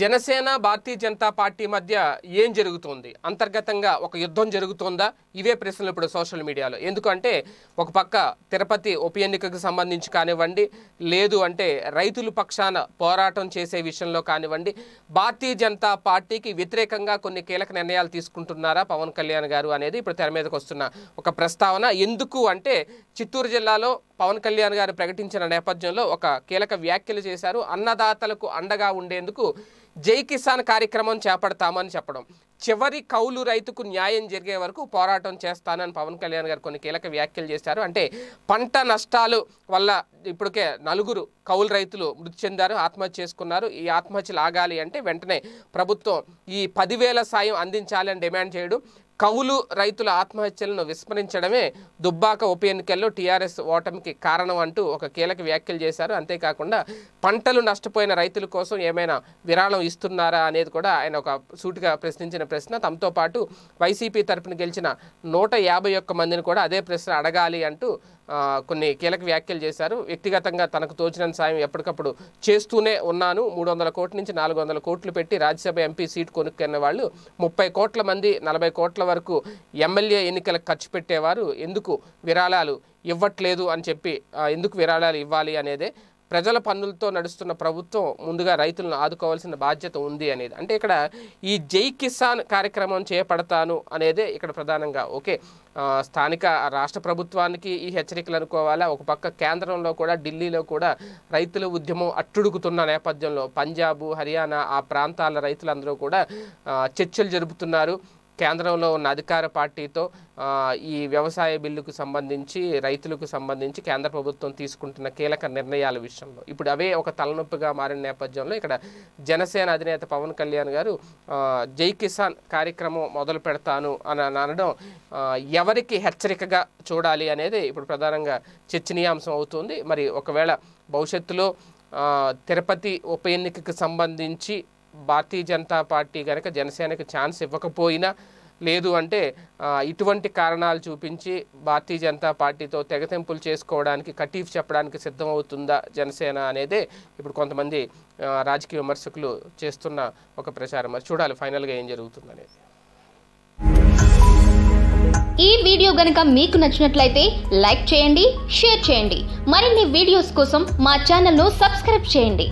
జనసేన భారతీయ Janata party మధ్య ఏం జరుగుతుంది అంతర్గతంగా ఒక యుద్ధం జరుగుతుందా ఇవే ప్రశ్నలు ఇప్పుడు సోషల్ మీడియాలో ఎందుకంటే ఒక పక్క తిరుపతి ఉప ఎన్నికకు సంబంధించి కానివ్వండి లేదు అంటే రైతుల పక్షాన పోరాటం చేసే విషయంలో కానివ్వండి భారతీయ జనతా పార్టీకి వ్యతిరేకంగా కొన్ని కీలక నిర్ణయాలు తీసుకుంటున్నారా పవన్ కళ్యాణ్ గారు అనేది ఇప్పుడు తెర మీదకి వస్తున్న ఒక ప్రస్తావన ఎందుకు అంటే చిత్తూరు జిల్లాలో పవన్ కళ్యాణ్ గారు ప్రకటించిన నేపథ్యంలో ఒక కీలక వ్యాఖ్యలు చేశారు అన్నదాతలకు అండగా ఉండేందుకు జై కిసాన్ కార్యక్రమం చేపడతామని చెప్పడం చివరి కౌలు రైతుకు న్యాయం జరిగే వరకు పోరాటం చేస్తానని పవన్ కళ్యాణ్ గారు కొన్ని కీలక వ్యాఖ్యలు చేశారు అంటే పంట నష్టాలు వల్ల ఇప్పటికే నలుగురు కౌలు రైతులు మృతి చెందారు ఆత్మహత్య చేసుకున్నారు ఈ ఆత్మహత్యలు ఆగాలి అంటే వెంటనే ప్రభుత్వం ఈ పదివేల సాయం అందించాలని డిమాండ్ చేయడం కవులు రైతుల ఆత్మహత్యలను విస్మరించడమే దుబ్బాక ఉప ఎన్నికల్లో టీఆర్ఎస్ ఓటమికి కారణం అంటూ ఒక కీలక వ్యాఖ్యలు చేశారు అంతేకాకుండా పంటలు నష్టపోయిన రైతుల కోసం ఏమైనా విరాళం ఇస్తున్నారా అనేది కూడా ఆయన ఒక సూటిగా ప్రశ్నించిన ప్రశ్న తమతో పాటు వైసీపీ తరఫున గెలిచిన నూట మందిని కూడా అదే ప్రశ్న అడగాలి అంటూ కొన్ని కీలక వ్యాఖ్యలు చేశారు వ్యక్తిగతంగా తనకు తోచినంత సాయం ఎప్పటికప్పుడు చేస్తూనే ఉన్నాను మూడు వందల కోట్ల నుంచి నాలుగు వందల కోట్లు పెట్టి రాజ్యసభ ఎంపీ సీట్ కొనుక్కున్న వాళ్ళు ముప్పై కోట్ల మంది నలభై కోట్ల వరకు ఎమ్మెల్యే ఎన్నికలకు ఖర్చు పెట్టేవారు ఎందుకు విరాళాలు ఇవ్వట్లేదు అని చెప్పి ఎందుకు విరాళాలు ఇవ్వాలి అనేదే ప్రజల పన్నులతో నడుస్తున్న ప్రభుత్వం ముందుగా రైతులను ఆదుకోవాల్సిన బాధ్యత ఉంది అనేది అంటే ఇక్కడ ఈ జై కిసాన్ కార్యక్రమం చేపడతాను అనేదే ఇక్కడ ప్రధానంగా ఓకే స్థానిక రాష్ట్ర ప్రభుత్వానికి ఈ హెచ్చరికలు అనుకోవాలా ఒక పక్క కేంద్రంలో కూడా ఢిల్లీలో కూడా రైతుల ఉద్యమం అట్టుడుకుతున్న నేపథ్యంలో పంజాబ్ హర్యానా ఆ ప్రాంతాల రైతులందరూ కూడా చర్చలు జరుపుతున్నారు కేంద్రంలో ఉన్న అధికార పార్టీతో ఈ వ్యవసాయ బిల్లుకు సంబంధించి రైతులకు సంబంధించి కేంద్ర ప్రభుత్వం తీసుకుంటున్న కీలక నిర్ణయాల విషయంలో ఇప్పుడు అవే ఒక తలనొప్పిగా మారిన నేపథ్యంలో ఇక్కడ జనసేన అధినేత పవన్ కళ్యాణ్ గారు జై కిసాన్ కార్యక్రమం మొదలు పెడతాను అని అనడం ఎవరికి హెచ్చరికగా చూడాలి అనేది ఇప్పుడు ప్రధానంగా చర్చనీయాంశం అవుతుంది మరి ఒకవేళ భవిష్యత్తులో తిరుపతి ఉప ఎన్నికకు సంబంధించి భారతీయ జనతా పార్టీ కనుక జనసేనకు ఛాన్స్ ఇవ్వకపోయినా లేదు అంటే ఇటువంటి కారణాలు చూపించి భారతీయ జనతా పార్టీతో తెగతెంపులు చేసుకోవడానికి కటీఫ్ చెప్పడానికి సిద్ధమవుతుందా జనసేన అనేది ఇప్పుడు కొంతమంది రాజకీయ విమర్శకులు చేస్తున్న ఒక ప్రచారం మరి చూడాలి ఫైనల్గా ఏం జరుగుతుందనేది ఈ వీడియో గనుక మీకు నచ్చినట్లయితే లైక్ చేయండి షేర్ చేయండి మరిన్ని వీడియోస్ కోసం మా ఛానల్ను సబ్స్క్రైబ్ చేయండి